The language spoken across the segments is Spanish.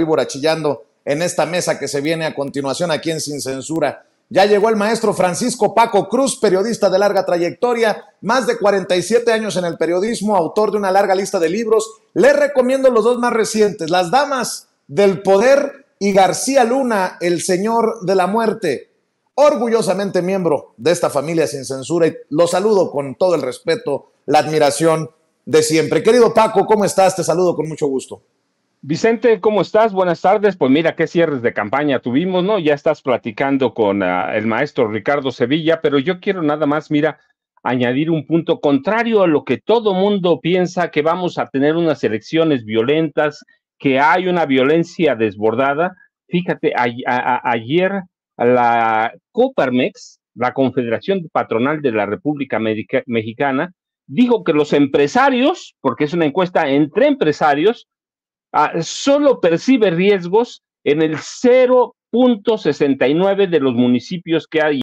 vivo chillando en esta mesa que se viene a continuación aquí en Sin Censura. Ya llegó el maestro Francisco Paco Cruz, periodista de larga trayectoria, más de 47 años en el periodismo, autor de una larga lista de libros. Les recomiendo los dos más recientes, Las Damas del Poder y García Luna, El Señor de la Muerte. Orgullosamente miembro de esta familia sin censura y lo saludo con todo el respeto, la admiración de siempre. Querido Paco, ¿cómo estás? Te saludo con mucho gusto. Vicente, ¿cómo estás? Buenas tardes. Pues mira, qué cierres de campaña tuvimos, ¿no? Ya estás platicando con ah, el maestro Ricardo Sevilla, pero yo quiero nada más, mira, añadir un punto contrario a lo que todo mundo piensa, que vamos a tener unas elecciones violentas, que hay una violencia desbordada. Fíjate, ayer la Coparmex, la Confederación Patronal de la República Mexicana, dijo que los empresarios, porque es una encuesta entre empresarios, Ah, solo percibe riesgos en el 0.69 de los municipios que hay.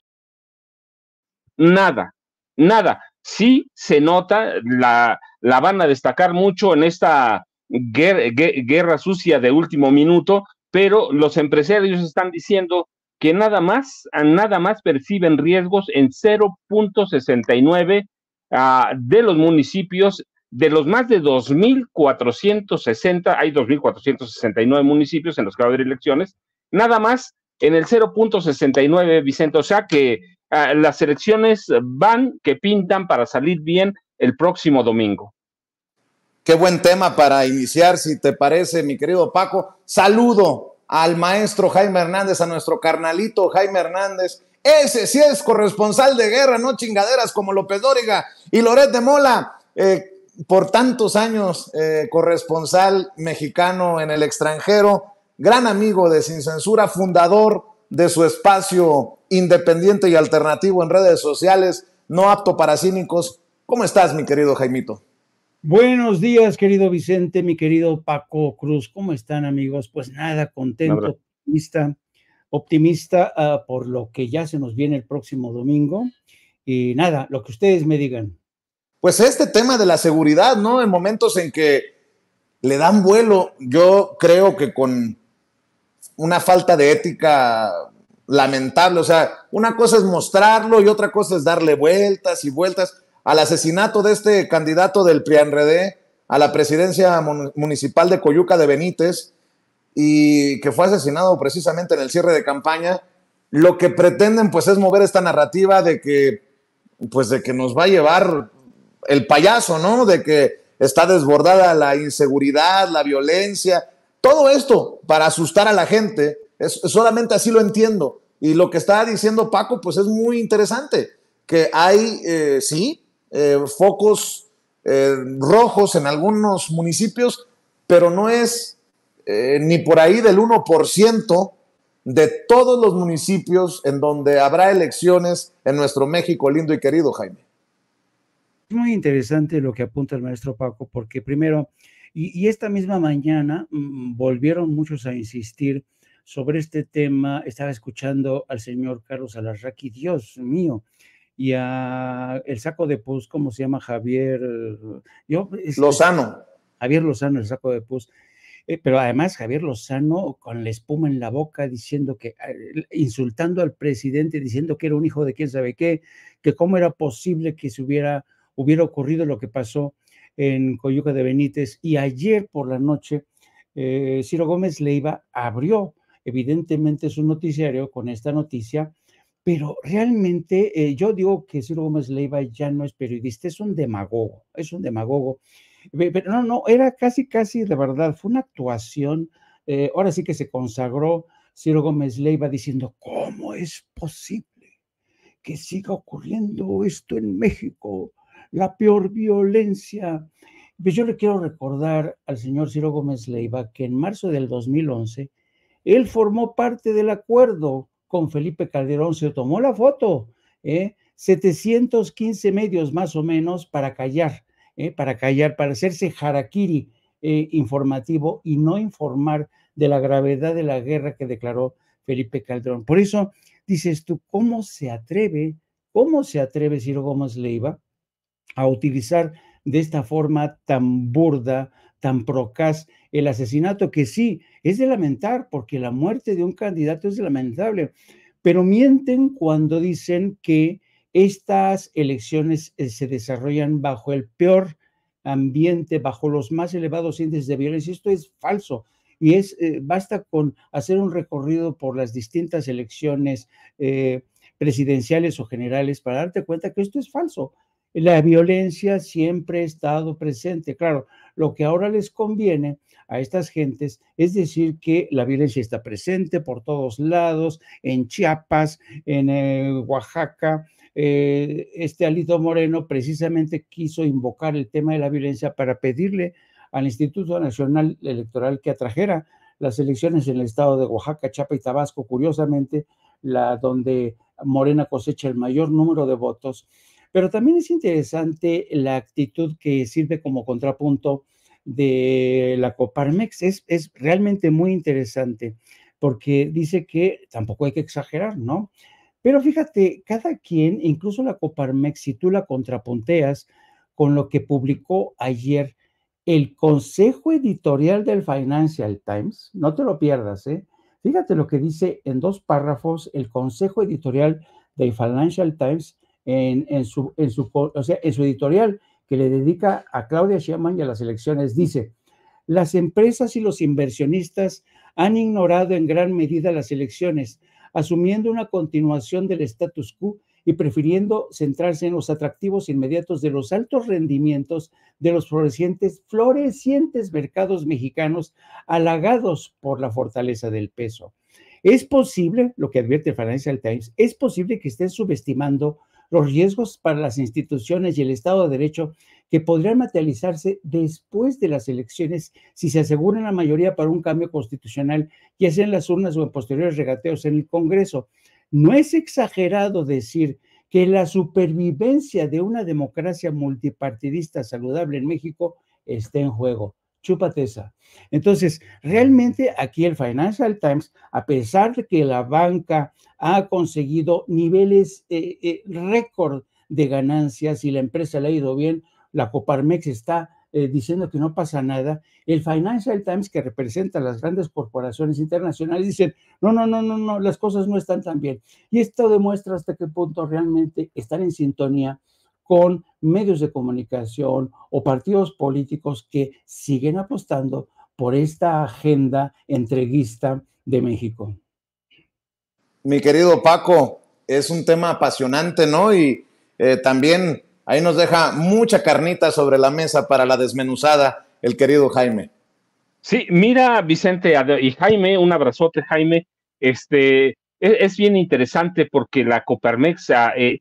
Nada, nada. Sí se nota, la, la van a destacar mucho en esta guerra, sucia de último minuto, pero los empresarios están diciendo que nada más, ah, nada más perciben riesgos en 0.69 ah, de los municipios de los más de 2.460, hay 2.469 municipios en los que va a haber elecciones, nada más en el 0.69, Vicente. O sea que ah, las elecciones van, que pintan para salir bien el próximo domingo. Qué buen tema para iniciar, si te parece, mi querido Paco. Saludo al maestro Jaime Hernández, a nuestro carnalito Jaime Hernández. Ese sí es corresponsal de guerra, no chingaderas como López Dóriga y Loret de Mola. Eh, por tantos años eh, corresponsal mexicano en el extranjero, gran amigo de Sin Censura, fundador de su espacio independiente y alternativo en redes sociales, no apto para cínicos. ¿Cómo estás, mi querido Jaimito? Buenos días, querido Vicente, mi querido Paco Cruz. ¿Cómo están, amigos? Pues nada, contento, optimista, optimista ah, por lo que ya se nos viene el próximo domingo. Y nada, lo que ustedes me digan pues este tema de la seguridad, ¿no? En momentos en que le dan vuelo, yo creo que con una falta de ética lamentable, o sea, una cosa es mostrarlo y otra cosa es darle vueltas y vueltas al asesinato de este candidato del PRIANRED a la presidencia municipal de Coyuca de Benítez y que fue asesinado precisamente en el cierre de campaña, lo que pretenden pues es mover esta narrativa de que pues de que nos va a llevar el payaso, ¿no? De que está desbordada la inseguridad, la violencia, todo esto para asustar a la gente, solamente así lo entiendo. Y lo que está diciendo Paco, pues es muy interesante, que hay, eh, sí, eh, focos eh, rojos en algunos municipios, pero no es ni por ahí del 1% de todos los municipios en donde habrá elecciones en nuestro México lindo y querido, Jaime. Es muy interesante lo que apunta el maestro Paco, porque primero, y, esta misma mañana mm, mm, volvieron muchos a insistir sobre este tema. Estaba escuchando al señor Carlos Alarraqui, Dios mío, y a el saco de pus, ¿cómo se llama Javier? Yo, este, Lozano. Javier Lozano, el saco de pus. Eh, pero además Javier Lozano con la espuma en la boca diciendo que, eh, insultando al presidente, diciendo que era un hijo de quién sabe qué, que cómo era posible que se hubiera hubiera ocurrido lo que pasó en Coyuca de Benítez y ayer por la noche eh, Ciro Gómez Leiva abrió evidentemente su noticiario con esta noticia, pero realmente eh, yo digo que Ciro Gómez Leiva ya no es periodista, es un demagogo, es un demagogo. Pero no, no, era casi, casi de verdad, fue una actuación, eh, ahora sí que se consagró Ciro Gómez Leiva diciendo, ¿cómo es posible? que siga ocurriendo esto en México la peor violencia. Pues yo le quiero recordar al señor Ciro Gómez Leiva que en marzo del 2011 él formó parte del acuerdo con Felipe Calderón, se tomó la foto, ¿eh? 715 medios más o menos para callar, ¿eh? para callar, para hacerse harakiri eh, informativo y no informar de la gravedad de la guerra que declaró Felipe Calderón. Por eso dices tú, ¿cómo se atreve, cómo se atreve Ciro Gómez Leiva a utilizar de esta forma tan burda, tan procaz el asesinato, que sí, es de lamentar, porque la muerte de un candidato es lamentable, pero mienten cuando dicen que estas elecciones eh, se desarrollan bajo el peor ambiente, bajo los más elevados índices de violencia. Esto es falso. Y es, eh, basta con hacer un recorrido por las distintas elecciones eh, presidenciales o generales para darte cuenta que esto es falso la violencia siempre ha estado presente. Claro, lo que ahora les conviene a estas gentes es decir que la violencia está presente por todos lados, en Chiapas, en eh, Oaxaca. Eh, este Alito Moreno precisamente quiso invocar el tema de la violencia para pedirle al Instituto Nacional Electoral que atrajera las elecciones en el estado de Oaxaca, Chiapas y Tabasco, curiosamente, la donde Morena cosecha el mayor número de votos pero también es interesante la actitud que sirve como contrapunto de la Coparmex. Es, es realmente muy interesante porque dice que tampoco hay que exagerar, ¿no? Pero fíjate, cada quien, incluso la Coparmex, si tú la contrapunteas con lo que publicó ayer el Consejo Editorial del Financial Times, no te lo pierdas, ¿eh? Fíjate lo que dice en dos párrafos el Consejo Editorial del Financial Times en, su, sea, en su editorial que le dedica a Claudia Sheinbaum y a las elecciones. Dice, las empresas y los inversionistas han ignorado en gran medida las elecciones, asumiendo una continuación del status quo y prefiriendo centrarse en los atractivos inmediatos de los altos rendimientos de los florecientes, florecientes mercados mexicanos halagados por la fortaleza del peso. Es posible, lo que advierte el Financial Times, es posible que estén subestimando los riesgos para las instituciones y el Estado de Derecho que podrían materializarse después de las elecciones si se asegura la mayoría para un cambio constitucional, ya sea en las urnas o en posteriores regateos en el Congreso. No es exagerado decir que la supervivencia de una democracia multipartidista saludable en México está en juego chúpate Entonces, realmente aquí el Financial Times, a pesar de que la banca ha conseguido niveles eh, eh, récord de ganancias y la empresa le ha ido bien, la Coparmex está eh, diciendo que no pasa nada, el Financial Times, que representa a las grandes corporaciones internacionales, dicen, no, no, no, no, no, las cosas no están tan bien. Y esto demuestra hasta qué punto realmente están en sintonía con medios de comunicación o partidos políticos que siguen apostando por esta agenda entreguista de México. Mi querido Paco, es un tema apasionante, ¿no? Y eh, también ahí nos deja mucha carnita sobre la mesa para la desmenuzada el querido Jaime. Sí, mira, Vicente y Jaime, un abrazote, Jaime. Este e-, es, bien interesante porque la Coparmex ah, eh,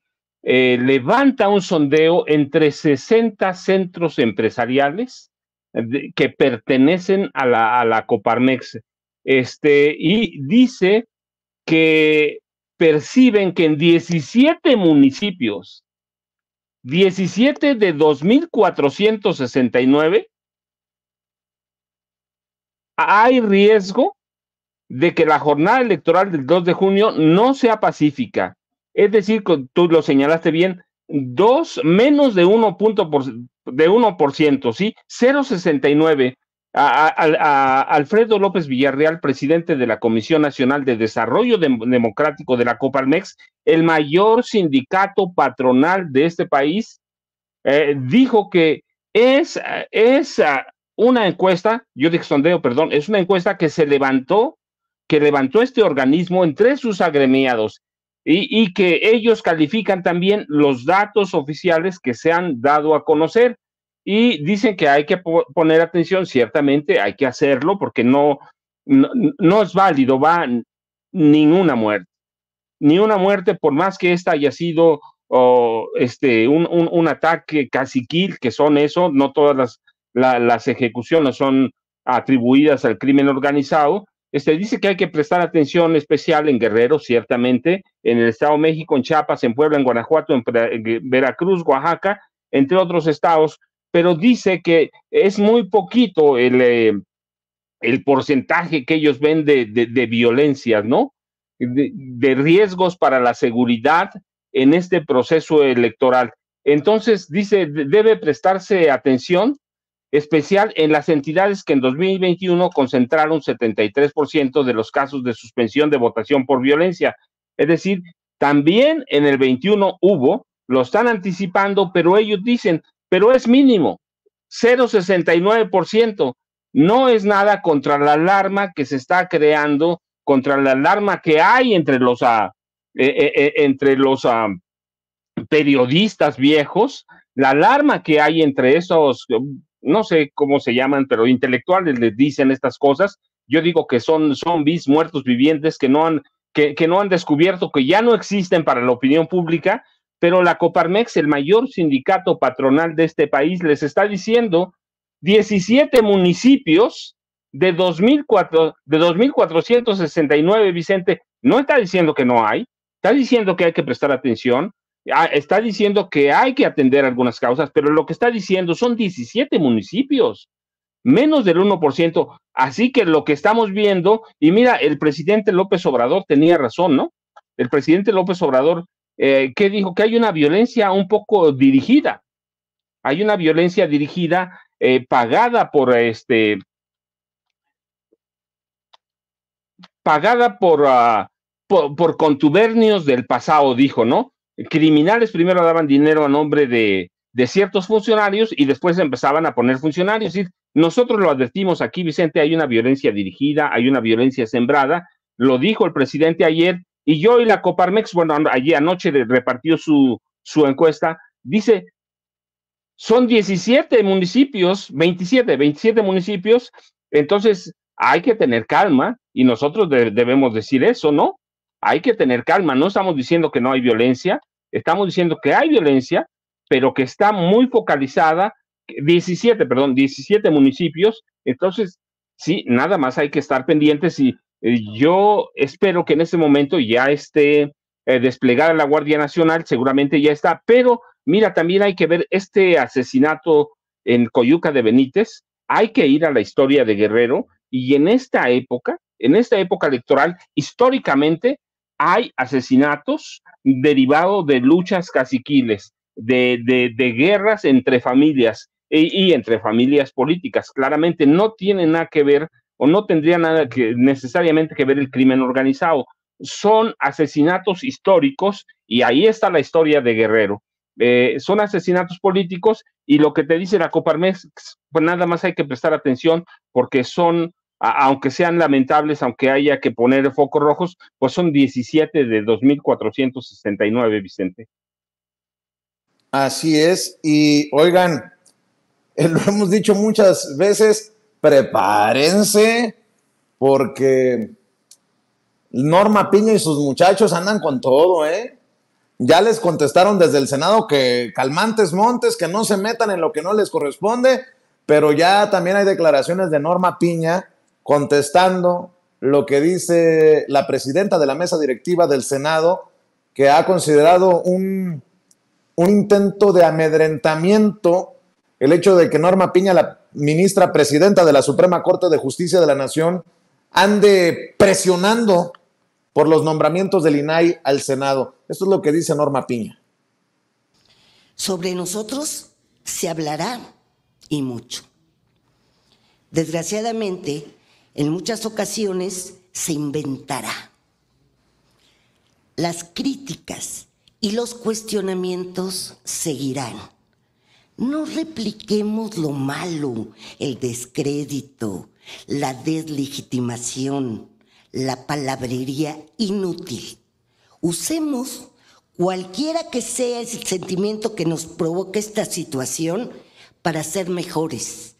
eh, levanta un sondeo entre 60 centros empresariales que pertenecen a la, a la Coparmex este, y dice que perciben que en 17 municipios, 17 de 2.469, hay riesgo de que la jornada electoral del 2 de junio no sea pacífica es decir, tú lo señalaste bien, dos menos de 1 punto por, de ciento, ¿sí? 0.69. A, a, Alfredo López Villarreal, presidente de la Comisión Nacional de Desarrollo Democrático de la Coparmex, el mayor sindicato patronal de este país, eh, dijo que es, es ah, una encuesta, yo dije sondeo, perdón, es una encuesta que se levantó, que levantó este organismo entre sus agremiados y, que ellos califican también los datos oficiales que se han dado a conocer y dicen que hay que poner atención, ciertamente hay que hacerlo porque no, no, es válido, va ninguna muerte, ni una muerte por más que esta haya sido oh, este, un, un, un, ataque caciquil, que son eso, no todas las, las ejecuciones son atribuidas al crimen organizado, este, dice que hay que prestar atención especial en Guerrero, ciertamente, en el Estado de México, en Chiapas, en Puebla, en Guanajuato, en eh, Veracruz, Oaxaca, entre otros estados, pero dice que es muy poquito el, eh, porcentaje que ellos ven de, violencia, ¿no? De, de, riesgos para la seguridad en este proceso electoral. Entonces, dice, debe prestarse atención especial en las entidades que en 2021 concentraron 73% de los casos de suspensión de votación por violencia. Es decir, también en el 21 hubo, lo están anticipando, pero ellos dicen, pero es mínimo, 0,69%. No es nada contra la alarma que se está creando, contra la alarma que hay entre los, ah, eh, eh, eh, entre los ah, periodistas viejos, la alarma que hay entre esos no sé cómo se llaman, pero intelectuales les dicen estas cosas. Yo digo que son zombies, muertos vivientes, que no han, que, que no han descubierto, que ya no existen para la opinión pública, pero la Coparmex, el mayor sindicato patronal de este país, les está diciendo 17 municipios de, 2004, de 2.469, Vicente, no está diciendo que no hay, está diciendo que hay que prestar atención, Ah, está diciendo que hay que atender algunas causas, pero lo que está diciendo son 17 municipios, menos del 1%. Así que lo que estamos viendo, y mira, el presidente López Obrador tenía razón, ¿no? El presidente López Obrador, eh, que dijo que hay una violencia un poco dirigida, hay una violencia dirigida eh, pagada por este pagada ah, por, por contubernios del pasado, dijo, ¿no? criminales primero daban dinero a nombre de, de ciertos funcionarios y después empezaban a poner funcionarios. nosotros lo advertimos aquí, Vicente, hay una violencia dirigida, hay una violencia sembrada, lo dijo el presidente ayer, y yo y la Coparmex, bueno, allí anoche repartió su, su encuesta, dice, son 17 municipios, 27, 27 municipios, entonces hay que tener calma y nosotros debemos decir eso, ¿no? hay que tener calma. No estamos diciendo que no hay violencia, estamos diciendo que hay violencia, pero que está muy focalizada, 17, perdón, 17 municipios. Entonces, sí, nada más hay que estar pendientes y eh, yo espero que en ese momento ya esté eh, desplegada la Guardia Nacional, seguramente ya está, pero mira, también hay que ver este asesinato en Coyuca de Benítez, hay que ir a la historia de Guerrero y en esta época, en esta época electoral, históricamente hay asesinatos derivados de luchas caciquiles, de, de, guerras entre familias e, y, entre familias políticas. Claramente no tiene nada que ver o no tendría nada que necesariamente que ver el crimen organizado. Son asesinatos históricos y ahí está la historia de Guerrero. Eh, son asesinatos políticos y lo que te dice la Coparmex, pues nada más hay que prestar atención porque son aunque sean lamentables, aunque haya que poner focos rojos, pues son 17 de 2.469, Vicente. Así es, y oigan, lo hemos dicho muchas veces, prepárense porque Norma Piña y sus muchachos andan con todo, ¿eh? Ya les contestaron desde el Senado que calmantes montes, que no se metan en lo que no les corresponde, pero ya también hay declaraciones de Norma Piña contestando lo que dice la presidenta de la mesa directiva del Senado, que ha considerado un, intento de amedrentamiento el hecho de que Norma Piña, la ministra presidenta de la Suprema Corte de Justicia de la Nación, ande presionando por los nombramientos del INAI al Senado. Esto es lo que dice Norma Piña. Sobre nosotros se hablará y mucho. Desgraciadamente, en muchas ocasiones se inventará. Las críticas y los cuestionamientos seguirán. No repliquemos lo malo, el descrédito, la deslegitimación, la palabrería inútil. Usemos cualquiera que sea el sentimiento que nos provoque esta situación para ser mejores,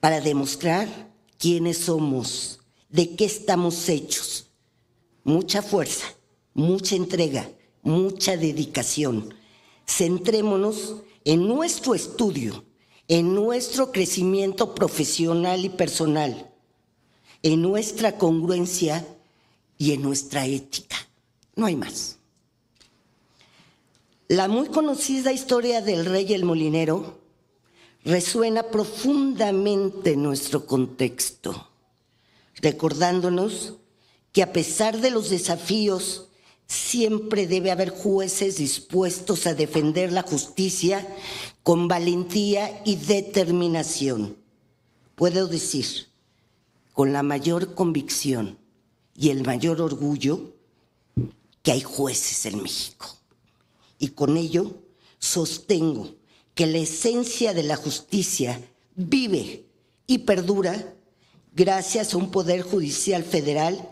para demostrar quiénes somos, de qué estamos hechos. Mucha fuerza, mucha entrega, mucha dedicación. Centrémonos en nuestro estudio, en nuestro crecimiento profesional y personal, en nuestra congruencia y en nuestra ética. No hay más. La muy conocida historia del rey el molinero resuena profundamente en nuestro contexto, recordándonos que a pesar de los desafíos, siempre debe haber jueces dispuestos a defender la justicia con valentía y determinación. Puedo decir, con la mayor convicción y el mayor orgullo, que hay jueces en México. Y con ello sostengo que la esencia de la justicia vive y perdura gracias a un Poder Judicial Federal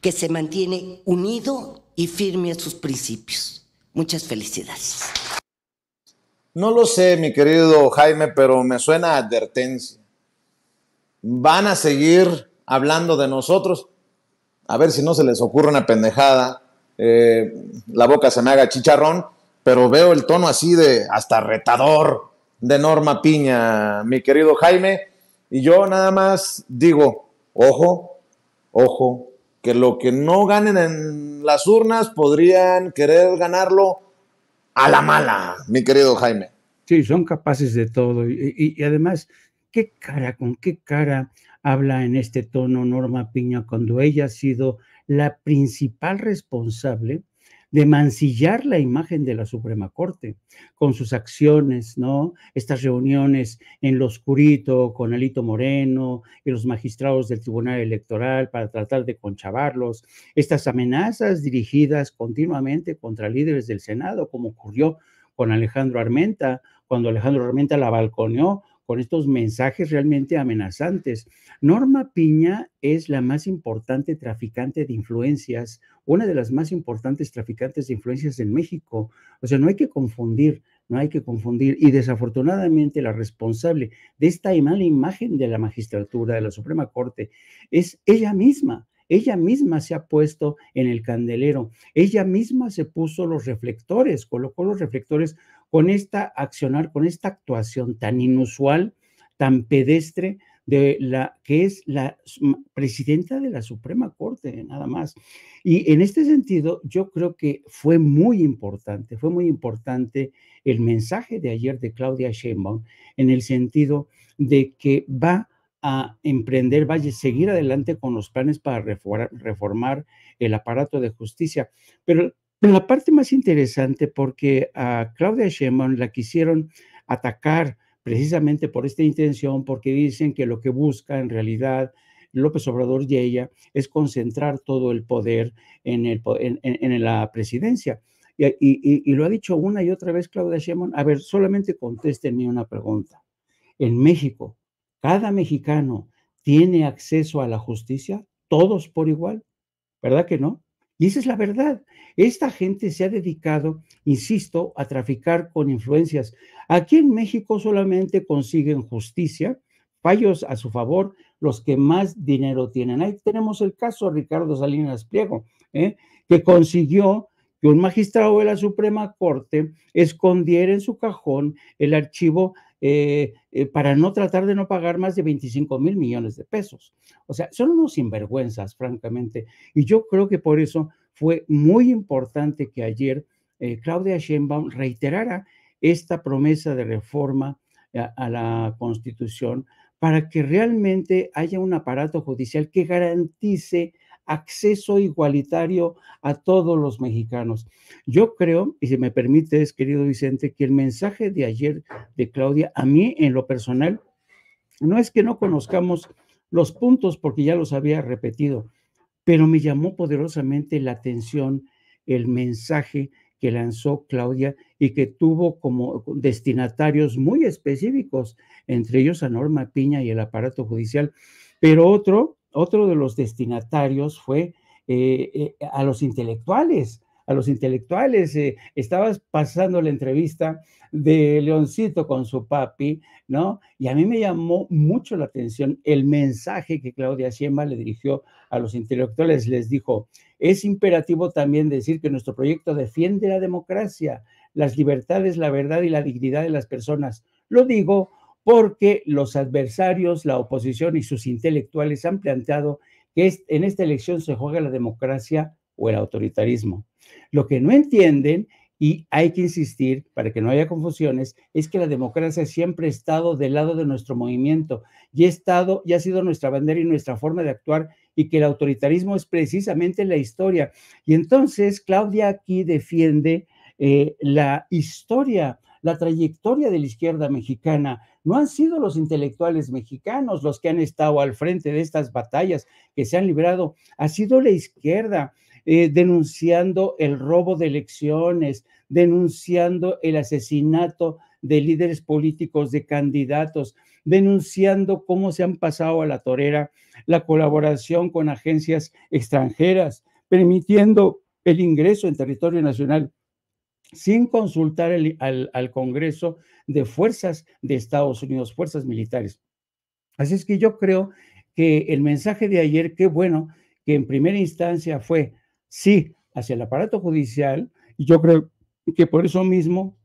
que se mantiene unido y firme a sus principios. Muchas felicidades. No lo sé, mi querido Jaime, pero me suena advertencia. Van a seguir hablando de nosotros. A ver si no se les ocurre una pendejada. Eh, la boca se me haga chicharrón pero veo el tono así de hasta retador de Norma Piña, mi querido Jaime, y yo nada más digo, ojo, ojo, que lo que no ganen en las urnas podrían querer ganarlo a la mala, mi querido Jaime. Sí, son capaces de todo. Y, además, qué cara, con qué cara habla en este tono Norma Piña cuando ella ha sido la principal responsable de mancillar la imagen de la Suprema Corte con sus acciones, ¿no? Estas reuniones en lo oscurito con Alito Moreno y los magistrados del Tribunal Electoral para tratar de conchavarlos, estas amenazas dirigidas continuamente contra líderes del Senado, como ocurrió con Alejandro Armenta, cuando Alejandro Armenta la balconeó con estos mensajes realmente amenazantes. Norma Piña es la más importante traficante de influencias, una de las más importantes traficantes de influencias en México. O sea, no hay que confundir, no hay que confundir. Y desafortunadamente la responsable de esta mala imagen de la magistratura, de la Suprema Corte, es ella misma. Ella misma se ha puesto en el candelero, ella misma se puso los reflectores, colocó los reflectores con esta accionar, con esta actuación tan inusual, tan pedestre de la que es la presidenta de la Suprema Corte, nada más. Y en este sentido, yo creo que fue muy importante, fue muy importante el mensaje de ayer de Claudia Sheinbaum en el sentido de que va a emprender, va a seguir adelante con los planes para reformar el aparato de justicia. Pero la parte más interesante, porque a Claudia Sheinbaum la quisieron atacar precisamente por esta intención, porque dicen que lo que busca en realidad López Obrador y ella es concentrar todo el poder en, la presidencia. Y, lo ha dicho una y otra vez Claudia Sheinbaum. A ver, solamente contéstenme una pregunta. En México, ¿cada mexicano tiene acceso a la justicia? ¿Todos por igual? ¿Verdad que no? esa es la verdad. Esta gente se ha dedicado, insisto, a traficar con influencias. Aquí en México solamente consiguen justicia, fallos a su favor, los que más dinero tienen. Ahí tenemos el caso de Ricardo Salinas Pliego, ¿eh? que consiguió que un magistrado de la Suprema Corte escondiera en su cajón el archivo eh, eh, para no tratar de no pagar más de 25 mil millones de pesos. O sea, son unos sinvergüenzas, francamente. Y yo creo que por eso fue muy importante que ayer eh, Claudia Sheinbaum reiterara esta promesa de reforma a la Constitución para que realmente haya un aparato judicial que garantice acceso igualitario a todos los mexicanos. Yo creo, y si me permites, querido Vicente, que el mensaje de ayer de Claudia, a mí en lo personal, no es que no conozcamos los puntos, porque ya los había repetido, pero me llamó poderosamente la atención el mensaje que lanzó Claudia y que tuvo como destinatarios muy específicos, entre ellos a Norma Piña y el aparato judicial, pero otro otro de los destinatarios fue eh, eh, a los intelectuales, a los intelectuales. Eh, estabas pasando la entrevista de Leoncito con su papi, ¿no? Y a mí me llamó mucho la atención el mensaje que Claudia Siema le dirigió a los intelectuales. Les dijo, es imperativo también decir que nuestro proyecto defiende la democracia, las libertades, la verdad y la dignidad de las personas. Lo digo porque los adversarios, la oposición y sus intelectuales han planteado que en esta elección se juega la democracia o el autoritarismo. Lo que no entienden, y hay que insistir para que no haya confusiones, es que la democracia siempre ha estado del lado de nuestro movimiento y, ha estado, y ha sido nuestra bandera y nuestra forma de actuar y que el autoritarismo es precisamente la historia. Y entonces Claudia aquí defiende eh, la historia la trayectoria de la izquierda mexicana. No han sido los intelectuales mexicanos los que han estado al frente de estas batallas que se han librado, ha sido la izquierda. Eh, denunciando el robo de elecciones, denunciando el asesinato de líderes políticos, de candidatos, denunciando cómo se han pasado a la torera la colaboración con agencias extranjeras, permitiendo el ingreso en territorio nacional sin consultar al, Congreso de fuerzas de Estados Unidos, fuerzas militares. Así es que yo creo que el mensaje de ayer, qué bueno, que en primera instancia fue sí hacia el aparato judicial, y yo creo que por eso mismo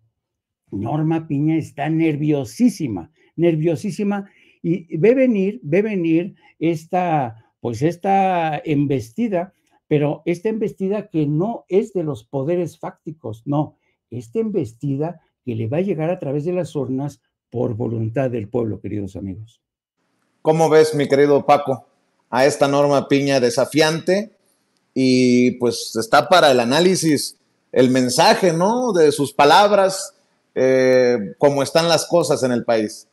Norma Piña está nerviosísima, nerviosísima, y ve venir, ve venir esta, pues esta embestida, pero esta embestida que no es de los poderes fácticos, no, esta embestida que le va a llegar a través de las urnas por voluntad del pueblo, queridos amigos. ¿Cómo ves, mi querido Paco, a esta norma piña desafiante? Y pues está para el análisis el mensaje, ¿no? De sus palabras, eh, cómo están las cosas en el país.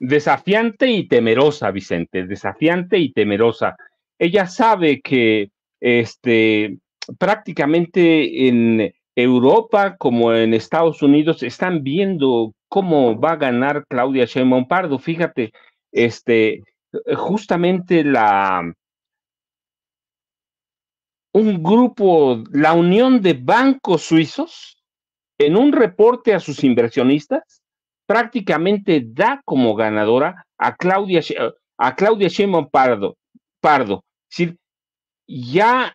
Desafiante y temerosa, Vicente, desafiante y temerosa. Ella sabe que este, prácticamente en, Europa como en Estados Unidos están viendo cómo va a ganar Claudia Sheinbaum Pardo. Fíjate, este, justamente la un grupo, la Unión de Bancos Suizos, en un reporte a sus inversionistas, prácticamente da como ganadora a Claudia a Claudia Sheinbaum Pardo. Pardo, es decir, ya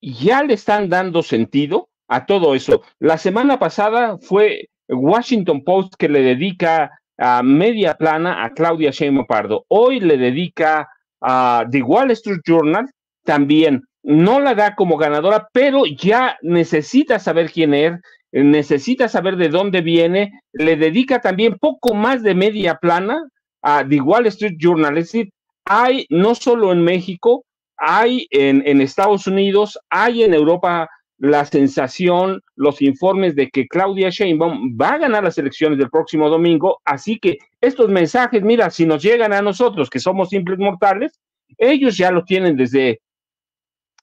ya le están dando sentido a todo eso. La semana pasada fue Washington Post que le dedica a media plana a Claudia Sheinbaum Pardo. Hoy le dedica a The Wall Street Journal también. No la da como ganadora, pero ya necesita saber quién es, necesita saber de dónde viene. Le dedica también poco más de media plana a The Wall Street Journal. Es decir, hay no solo en México, hay en, en Estados Unidos, hay en Europa la sensación, los informes de que Claudia Sheinbaum va a ganar las elecciones del próximo domingo, así que estos mensajes, mira, si nos llegan a nosotros, que somos simples mortales, ellos ya los tienen desde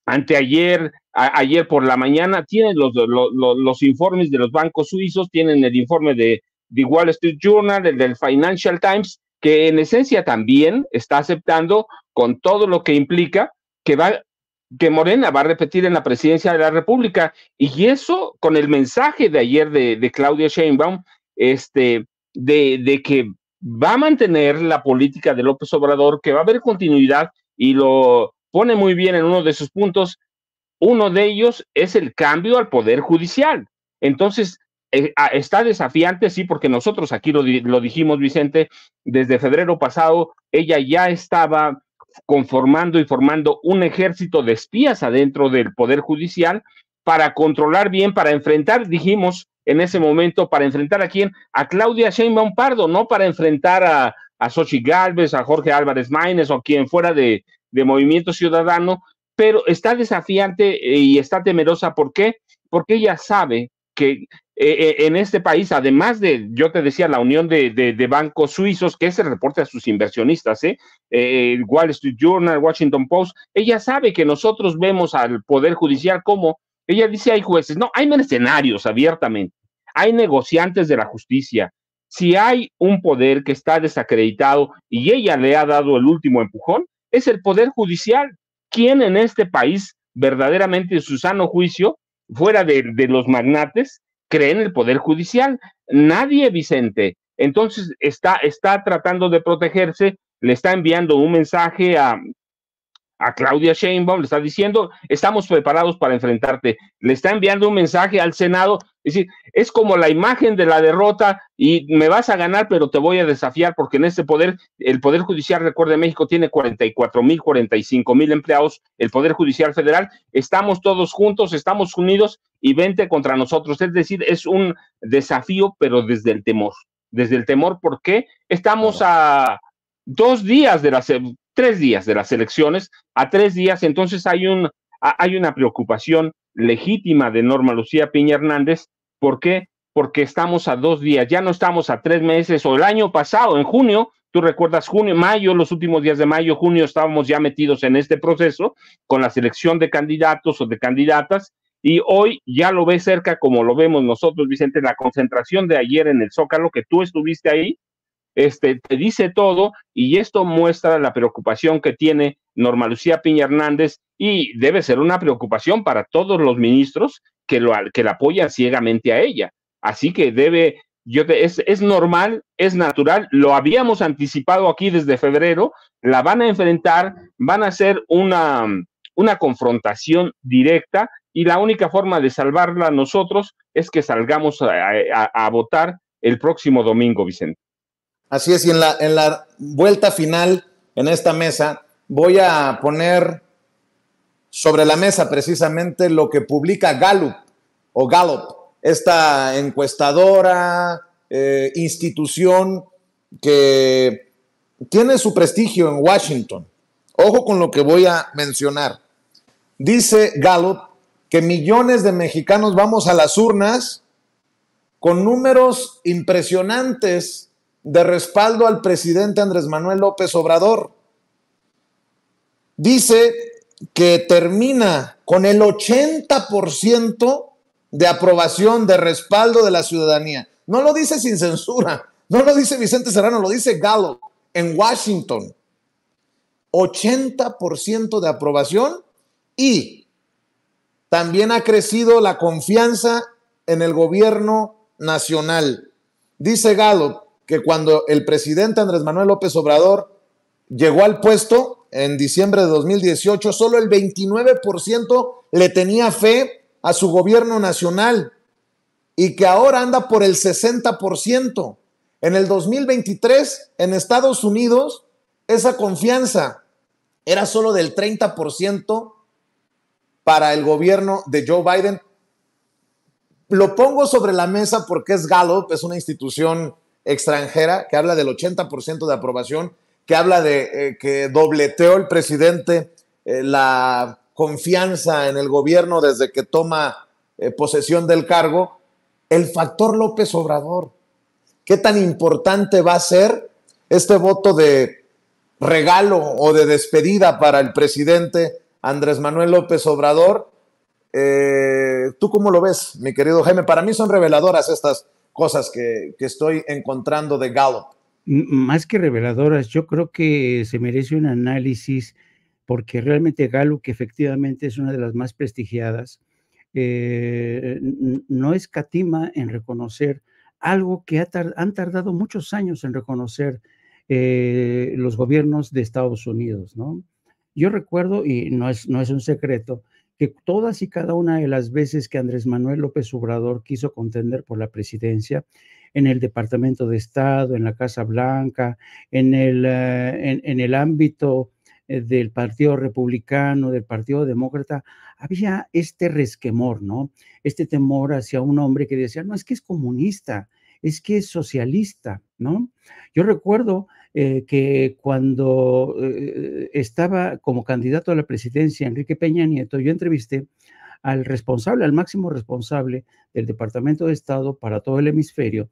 anteayer, ayer por la mañana, tienen los, los, los, informes de los bancos suizos, tienen el informe de The Wall Street Journal, el del Financial Times, que en esencia también está aceptando con todo lo que implica que va que Morena va a repetir en la presidencia de la República. Y eso con el mensaje de ayer de, de Claudia Sheinbaum, este, de, que va a mantener la política de López Obrador, que va a haber continuidad y lo pone muy bien en uno de sus puntos. Uno de ellos es el cambio al Poder Judicial. Entonces, eh, está desafiante, sí, porque nosotros aquí lo, lo dijimos, Vicente, desde febrero pasado, ella ya estaba conformando y formando un ejército de espías adentro del Poder Judicial para controlar bien, para enfrentar, dijimos en ese momento, para enfrentar a quién, a Claudia Sheinbaum Pardo, no para enfrentar a, a Xochitl Galvez, a Jorge Álvarez Maínez o a quien fuera de, de Movimiento Ciudadano, pero está desafiante eh, y está temerosa. ¿Por qué? Porque ella sabe que eh, eh, en este país, además de, yo te decía, la unión de, bancos suizos, que es el reporte a sus inversionistas, ¿eh? eh Wall Street Journal, Washington Post, ella sabe que nosotros vemos al Poder Judicial como, ella dice, hay jueces, no, hay mercenarios abiertamente, hay negociantes de la justicia. Si hay un poder que está desacreditado y ella le ha dado el último empujón, es el Poder Judicial, ¿Quién en este país verdaderamente en su sano juicio, fuera de, de los magnates, cree en el Poder Judicial. Nadie, Vicente. Entonces está, está tratando de protegerse, le está enviando un mensaje a, a Claudia Sheinbaum, le está diciendo, estamos preparados para enfrentarte. Le está enviando un mensaje al Senado, es decir, es como la imagen de la derrota y me vas a ganar, pero te voy a desafiar porque en este poder, el Poder Judicial, recuerde, México tiene 44 mil, 45 mil empleados, el Poder Judicial Federal, estamos todos juntos, estamos unidos y vente contra nosotros. Es decir, es un desafío, pero desde el temor, desde el temor, porque estamos a dos días de la tres días de las elecciones, a tres días, entonces hay, un, hay una preocupación legítima de Norma Lucía Piña Hernández. ¿Por qué? Porque estamos a dos días, ya no estamos a tres meses o el año pasado, en junio, tú recuerdas junio, mayo, los últimos días de mayo, junio, estábamos ya metidos en este proceso con la selección de candidatos o de candidatas y hoy ya lo ves cerca como lo vemos nosotros, Vicente, la concentración de ayer en el Zócalo, que tú estuviste ahí, este, te dice todo y esto muestra la preocupación que tiene Norma Lucía Piña Hernández y debe ser una preocupación para todos los ministros que, lo, que la apoyan ciegamente a ella. Así que debe, yo es, es normal, es natural, lo habíamos anticipado aquí desde febrero, la van a enfrentar, van a hacer una, una confrontación directa y la única forma de salvarla nosotros es que salgamos a votar el próximo domingo, Vicente. Así es, y en la, en la vuelta final, en esta mesa, voy a poner sobre la mesa precisamente lo que publica Gallup o Gallup, esta encuestadora, eh, institución que tiene su prestigio en Washington. Ojo con lo que voy a mencionar. Dice Gallup que millones de mexicanos vamos a las urnas con números impresionantes de respaldo al presidente Andrés Manuel López Obrador. Dice que termina con el 80% de aprobación, de respaldo de la ciudadanía. No lo dice sin censura, no lo dice Vicente Serrano, lo dice Gallo en Washington. 80% de aprobación y también ha crecido la confianza en el gobierno nacional. Dice Galo que cuando el presidente Andrés Manuel López Obrador llegó al puesto en diciembre de 2018, solo el 29% le tenía fe a su gobierno nacional y que ahora anda por el 60%. En el 2023, en Estados Unidos, esa confianza era solo del 30% para el gobierno de Joe Biden. Lo pongo sobre la mesa porque es Gallup, es una institución extranjera, que habla del 80% de aprobación, que habla de eh, que dobleteó el presidente eh, la confianza en el gobierno desde que toma eh, posesión del cargo, el factor López Obrador. ¿Qué tan importante va a ser este voto de regalo o de despedida para el presidente Andrés Manuel López Obrador? ¿Tú cómo lo ves, mi querido Jaime? Para mí son reveladoras estas cosas que, estoy encontrando de Gallup. Más que reveladoras, yo creo que se merece un análisis porque realmente Gallup, que efectivamente es una de las más prestigiadas, eh, no escatima en reconocer algo que han tardado muchos años en reconocer eh, los gobiernos de Estados Unidos, ¿no? Yo recuerdo, y no es, no es un secreto, que todas y cada una de las veces que Andrés Manuel López Obrador quiso contender por la presidencia, en el Departamento de Estado, en la Casa Blanca, en el, eh, en, el ámbito eh, del Partido Republicano, del Partido Demócrata, había este resquemor, ¿no? Este temor hacia un hombre que decía, no, es que es comunista, es que es socialista, ¿no? Yo recuerdo eh, que cuando eh, estaba como candidato a la presidencia Enrique Peña Nieto, yo entrevisté al responsable, al máximo responsable del Departamento de Estado para todo el hemisferio,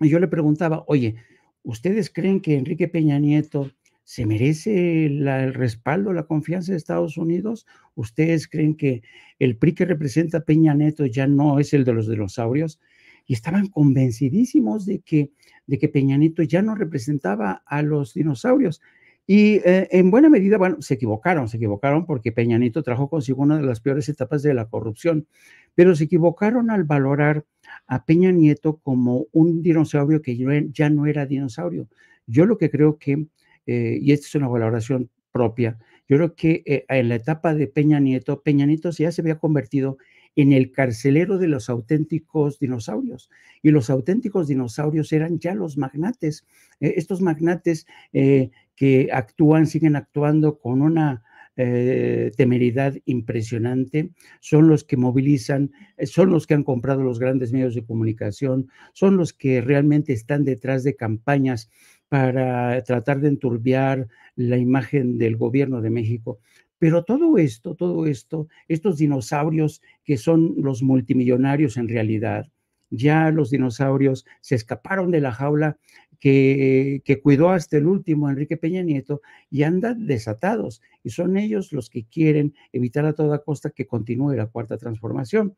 y yo le preguntaba, oye, ¿ustedes creen que Enrique Peña Nieto se merece el respaldo, la confianza de Estados Unidos? ¿Ustedes creen que el PRI que representa Peña Nieto ya no es el de los dinosaurios? y estaban convencidísimos de que, de que Peña ya no representaba a los dinosaurios. Y eh, en buena medida, bueno, se equivocaron, se equivocaron porque peñanito trajo consigo una de las peores etapas de la corrupción, pero se equivocaron al valorar a Peña Nieto como un dinosaurio que ya no era dinosaurio. Yo lo que creo que, eh, y esta es una valoración propia, yo creo que eh, en la etapa de Peña Nieto, ya se había convertido en el carcelero de los auténticos dinosaurios. Y los auténticos dinosaurios eran ya los magnates. Eh, estos magnates eh, que actúan, siguen actuando con una eh, temeridad impresionante, son los que movilizan, son los que han comprado los grandes medios de comunicación, son los que realmente están detrás de campañas para tratar de enturbiar la imagen del gobierno de México. Pero todo esto, todo esto, estos dinosaurios que son los multimillonarios en realidad, ya los dinosaurios se escaparon de la jaula que, cuidó hasta el último Enrique Peña Nieto y andan desatados. Y son ellos los que quieren evitar a toda costa que continúe la cuarta transformación.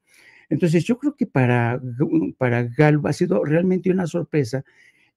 Entonces yo creo que para, para ha sido realmente una sorpresa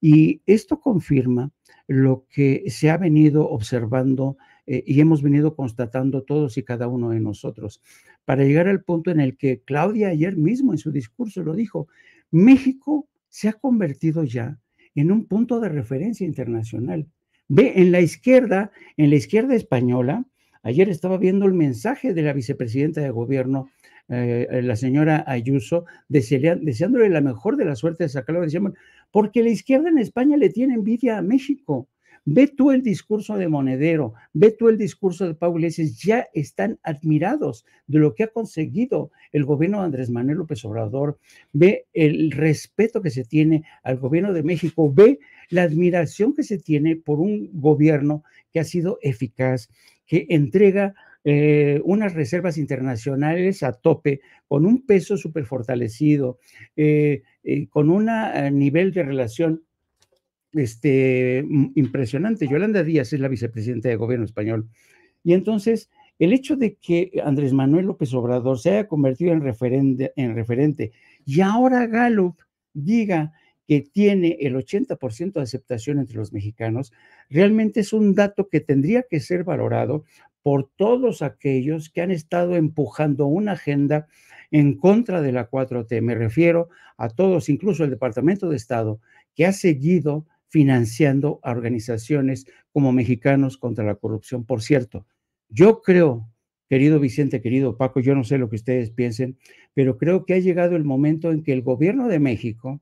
y esto confirma lo que se ha venido observando eh, y hemos venido constatando todos y cada uno de nosotros, para llegar al punto en el que Claudia ayer mismo en su discurso lo dijo, México se ha convertido ya en un punto de referencia internacional. Ve, en la izquierda, en la izquierda española, ayer estaba viendo el mensaje de la vicepresidenta de gobierno, eh, eh, la señora Ayuso, deseándole la mejor de las suertes de Claudia, porque la izquierda en España le tiene envidia a México. Ve tú el discurso de Monedero, ve tú el discurso de Pablo ya están admirados de lo que ha conseguido el gobierno de Andrés Manuel López Obrador, ve el respeto que se tiene al gobierno de México, ve la admiración que se tiene por un gobierno que ha sido eficaz, que entrega eh, unas reservas internacionales a tope, con un peso súper fortalecido, eh, eh, con un nivel de relación este, mm, impresionante. Yolanda Díaz es la vicepresidenta de gobierno español. Y entonces, el hecho de que Andrés Manuel López Obrador se haya convertido en referente, en referente y ahora Gallup diga que tiene el 80% de aceptación entre los mexicanos, realmente es un dato que tendría que ser valorado por todos aquellos que han estado empujando una agenda en contra de la 4T. Me refiero a todos, incluso el Departamento de Estado, que ha seguido financiando a organizaciones como Mexicanos contra la Corrupción. Por cierto, yo creo, querido Vicente, querido Paco, yo no sé lo que ustedes piensen, pero creo que ha llegado el momento en que el gobierno de México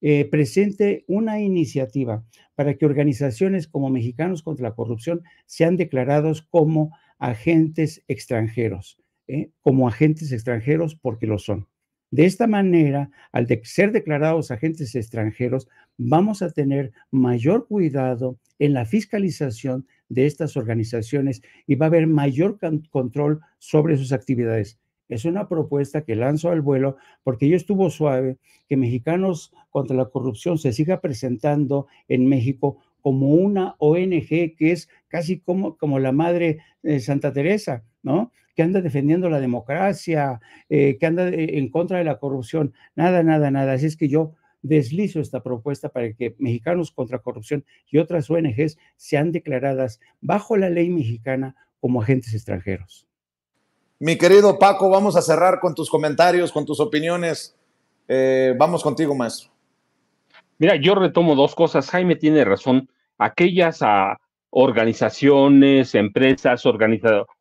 eh, presente una iniciativa para que organizaciones como Mexicanos contra la Corrupción sean declarados como agentes extranjeros, ¿eh? como agentes extranjeros porque lo son. De esta manera, al ser declarados agentes extranjeros, vamos a tener mayor cuidado en la fiscalización de estas organizaciones y va a haber mayor control sobre sus actividades. Es una propuesta que lanzo al vuelo porque yo estuvo suave que Mexicanos contra la Corrupción se siga presentando en México como una ONG que es casi como, como la madre Santa Teresa, ¿no? Que anda defendiendo la democracia, eh, que anda eh, en contra de la corrupción. Nada, nada, nada. Así es que yo deslizo esta propuesta para que Mexicanos contra Corrupción y otras ONGs sean declaradas bajo la ley mexicana como agentes extranjeros. Mi querido Paco, vamos a cerrar con tus comentarios, con tus opiniones. Eh, vamos contigo, maestro. Mira, yo retomo dos cosas. Jaime tiene razón. Aquellas ah, organizaciones, empresas,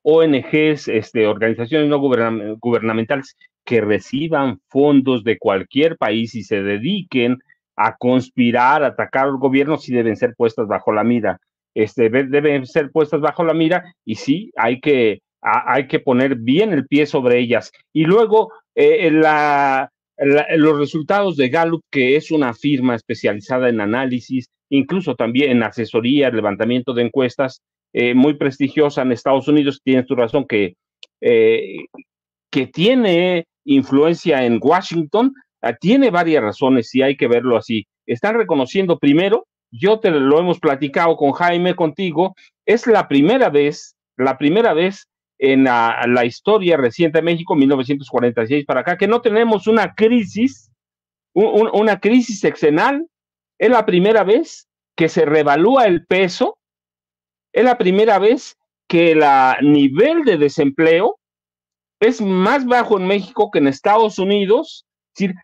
ONGs, este, organizaciones no gubernamentales que reciban fondos de cualquier país y se dediquen a conspirar, a atacar al gobierno, sí deben ser puestas bajo la mira. Este, deben ser puestas bajo la mira y sí hay que, hay que poner bien el pie sobre ellas. Y luego, eh, eh, los resultados de Gallup, que es una firma especializada en análisis, incluso también en asesoría, levantamiento de encuestas, eh, muy prestigiosa en Estados Unidos, tienes tu razón que que tiene influencia en Washington, ah, tiene varias razones si hay que verlo así. Están reconociendo primero, yo te lo hemos platicado con Jaime, contigo, es la primera vez, la primera vez en ah, la, historia reciente de México, 1946 para acá, que no tenemos una crisis, una crisis sexenal. Es la primera vez que se revalúa el peso, es la primera vez que el nivel de desempleo es más bajo en México que en Estados Unidos.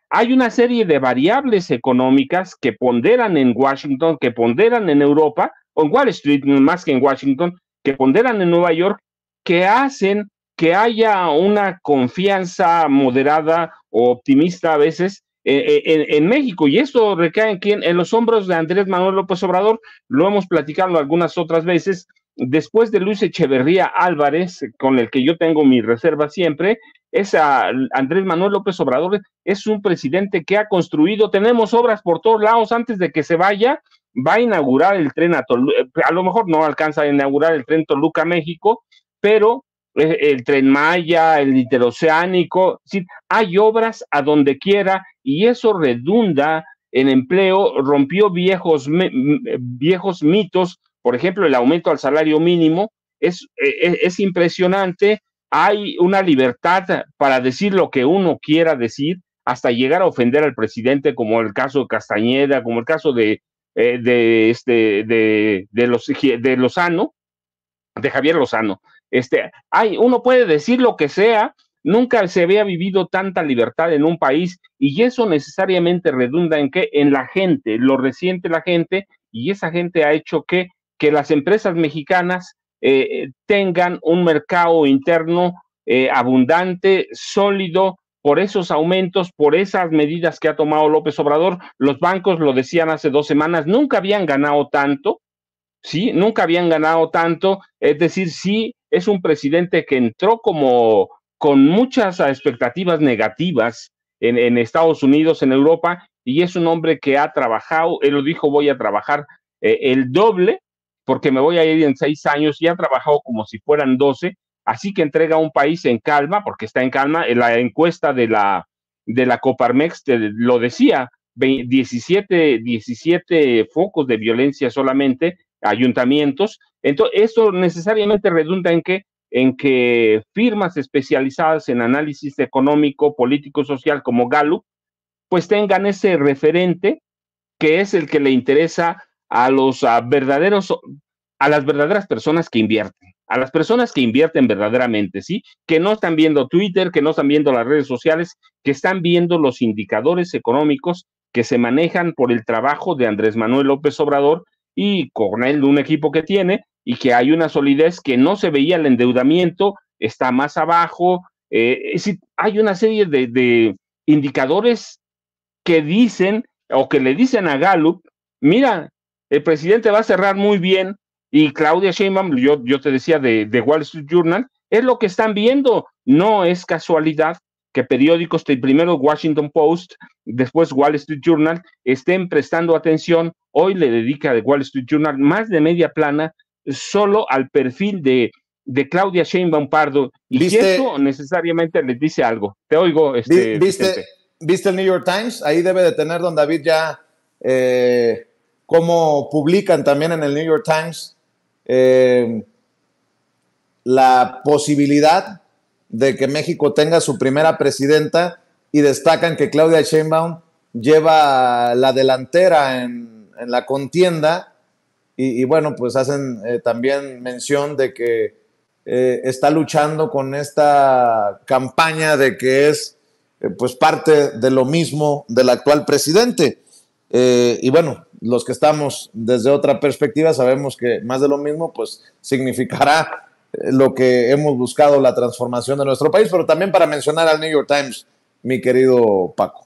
hay una serie de variables económicas que ponderan en Washington, que ponderan en Europa, o en Wall Street más que en Washington, que ponderan en Nueva York, que hacen que haya una confianza moderada o optimista a veces eh, eh, en, México. Y esto recae en, en los hombros de Andrés Manuel López Obrador. Lo hemos platicado algunas otras veces después de Luis Echeverría Álvarez, con el que yo tengo mi reserva siempre, es Andrés Manuel López Obrador, es un presidente que ha construido, tenemos obras por todos lados antes de que se vaya, va a inaugurar el tren a Toluca, eh, a lo mejor no alcanza a inaugurar el tren Toluca México, pero eh, el tren Maya, el interoceánico, hay obras a donde quiera y eso redunda en empleo, rompió viejos, viejos mitos por ejemplo, el aumento al salario mínimo eh, es, impresionante. Hay una libertad para decir lo que uno quiera decir hasta llegar a ofender al presidente, como el caso de Castañeda, como el caso de, eh, este, de, los, de Lozano, de Javier Lozano. Este, hay, uno puede decir lo que sea, nunca se había vivido tanta libertad en un país y eso necesariamente redunda en que En la gente, lo resiente la gente y esa gente ha hecho que que las empresas mexicanas eh, tengan un mercado interno eh, abundante, sólido, por esos aumentos, por esas medidas que ha tomado López Obrador. Los bancos, lo decían hace dos semanas, nunca habían ganado tanto, ¿sí? Nunca habían ganado tanto. Es decir, sí, es un presidente que entró como con muchas expectativas negativas en, Estados Unidos, en Europa, y es un hombre que ha trabajado, él lo dijo, voy a trabajar eh, el doble porque me voy a ir en seis años y ha trabajado como si fueran doce, así que entrega un país en calma, porque está en calma, en la encuesta de la, de la Coparmex lo decía, 17, focos de violencia solamente, ayuntamientos, entonces eso necesariamente redunda en que en que firmas especializadas en análisis económico, político, social como Galu, pues tengan ese referente que es el que le interesa a los verdaderos, a las verdaderas personas que invierten, a las personas que invierten verdaderamente, ¿sí? Que no están viendo Twitter, que no están viendo las redes sociales, que están viendo los indicadores económicos que se manejan por el trabajo de Andrés Manuel López Obrador y con él un equipo que tiene y que hay una solidez que no se veía el endeudamiento, está más abajo. Eh, hay una serie de, de indicadores que dicen o que le dicen a Gallup, mira, el presidente va a cerrar muy bien y Claudia Sheinbaum, yo, yo te decía de, de Wall Street Journal, es lo que están viendo. No es casualidad que periódicos, primero Washington Post, después Wall Street Journal, estén prestando atención. Hoy le dedica de Wall Street Journal más de media plana solo al perfil de, de Claudia Sheinbaum Pardo. Y necesariamente les dice algo. Te oigo. Este, ¿Viste, ¿Viste el New York Times? Ahí debe de tener don David ya eh, cómo publican también en el New York Times eh, la posibilidad de que México tenga su primera presidenta y destacan que Claudia Sheinbaum lleva la delantera en, la contienda y, bueno, pues hacen eh, también mención de que eh, está luchando con esta campaña de que es pues parte de lo mismo del actual presidente. y bueno, los que estamos desde otra perspectiva sabemos que más de lo mismo, pues significará eh, lo que hemos buscado, la transformación de nuestro país, pero también para mencionar al New York Times, mi querido Paco.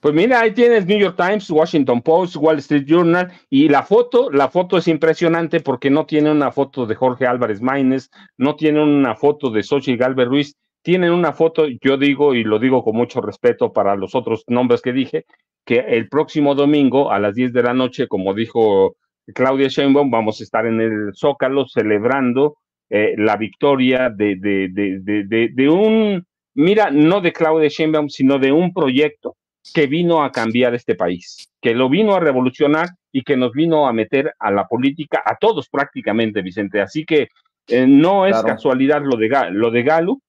Pues mira, ahí tienes New York Times, Washington Post, Wall Street Journal y la foto, la foto es impresionante porque no tiene una foto de Jorge Álvarez Maínez, no tiene una foto de Sochi Galvez Ruiz, tienen una foto, yo digo y lo digo con mucho respeto para los otros nombres que dije, que el próximo domingo a las 10 de la noche, como dijo Claudia Sheinbaum, vamos a estar en el Zócalo celebrando eh, la victoria de, de, de, de, un, mira, no de Claudia Sheinbaum, sino de un proyecto que vino a cambiar este país, que lo vino a revolucionar y que nos vino a meter a la política, a todos prácticamente, Vicente. Así que eh, no es casualidad lo de, lo de Galo,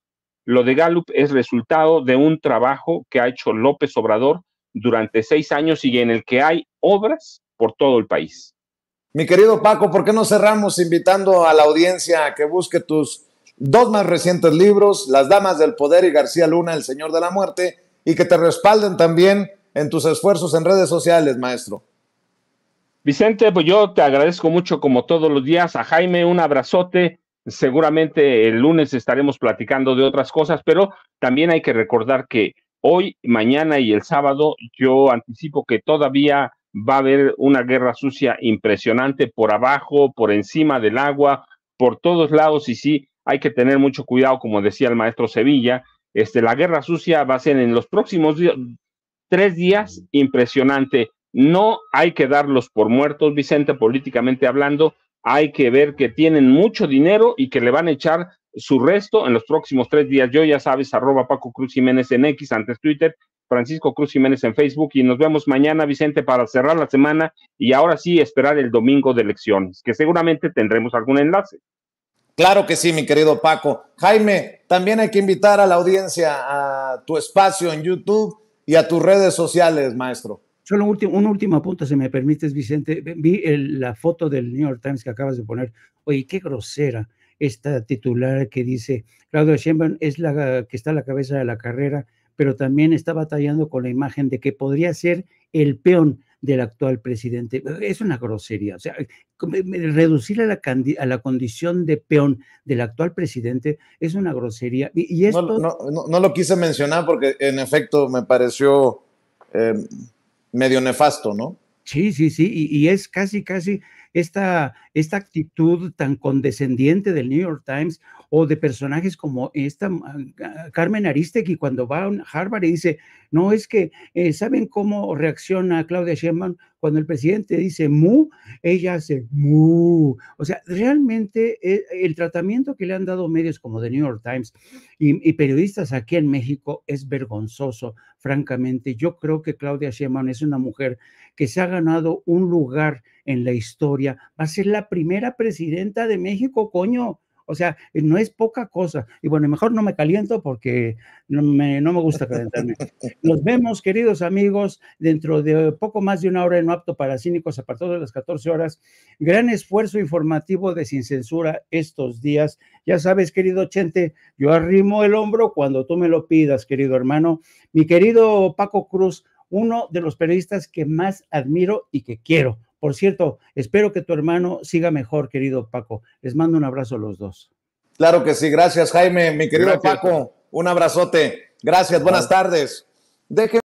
lo de Gallup es resultado de un trabajo que ha hecho López Obrador durante seis años y en el que hay obras por todo el país. Mi querido Paco, ¿por qué no cerramos invitando a la audiencia a que busque tus dos más recientes libros, Las Damas del Poder y García Luna, El Señor de la Muerte, y que te respalden también en tus esfuerzos en redes sociales, maestro? Vicente, pues yo te agradezco mucho como todos los días. A Jaime, un abrazote Seguramente el lunes estaremos platicando de otras cosas, pero también hay que recordar que hoy, mañana y el sábado yo anticipo que todavía va a haber una guerra sucia impresionante por abajo, por encima del agua, por todos lados y sí, hay que tener mucho cuidado, como decía el maestro Sevilla, este, la guerra sucia va a ser en los próximos tres días impresionante. No hay que darlos por muertos, Vicente, políticamente hablando, hay que ver que tienen mucho dinero y que le van a echar su resto en los próximos tres días. Yo ya sabes, arroba Paco Cruz Jiménez en X, antes Twitter, Francisco Cruz Jiménez en Facebook y nos vemos mañana, Vicente, para cerrar la semana y ahora sí esperar el domingo de elecciones, que seguramente tendremos algún enlace. Claro que sí, mi querido Paco. Jaime, también hay que invitar a la audiencia a tu espacio en YouTube y a tus redes sociales, maestro. Solo un último, un si me permites, Vicente. Vi la foto del New York Times que acabas de poner. Oye, qué grosera esta titular que dice, Claudia Sheinbaum es la que está a la cabeza de la carrera, pero también está batallando con la imagen de que podría ser el peón del actual presidente. Es una grosería. O sea, eh, reducir a la, condición de peón del actual presidente es una grosería. Y, esto... no, lo quise mencionar porque en efecto me pareció... Eh, medio nefasto, ¿no? Sí, sí, sí, y, es casi, casi esta, esta actitud tan condescendiente del New York Times o de personajes como esta mm, ah, Carmen Aristegui cuando va a Harvard y dice, no es que, eh, ¿saben cómo reacciona Claudia Sheinbaum cuando el presidente dice mu? Ella hace mu. O sea, realmente eh, el tratamiento que le han dado medios como The New York Times y, periodistas aquí en México es vergonzoso, francamente. Yo creo que Claudia Sheinbaum es una mujer que se ha ganado un lugar en la historia. Va a ser la primera presidenta de México, coño o sea, eh, no es poca cosa. Y bueno, mejor no me caliento porque no me, gusta calentarme. Nos vemos, queridos amigos, dentro de poco más de una hora en apto para cínicos a partir de las 14 horas. Gran esfuerzo informativo de Sin Censura estos días. Ya sabes, querido Chente, yo arrimo el hombro cuando tú me lo pidas, querido hermano. Mi querido Paco Cruz, uno de los periodistas que más admiro y que quiero por cierto, espero que tu hermano siga mejor, querido Paco. Les mando un abrazo a los dos. Claro que sí, gracias Jaime, mi querido Paco, un abrazote. Gracias, buenas tardes. Deje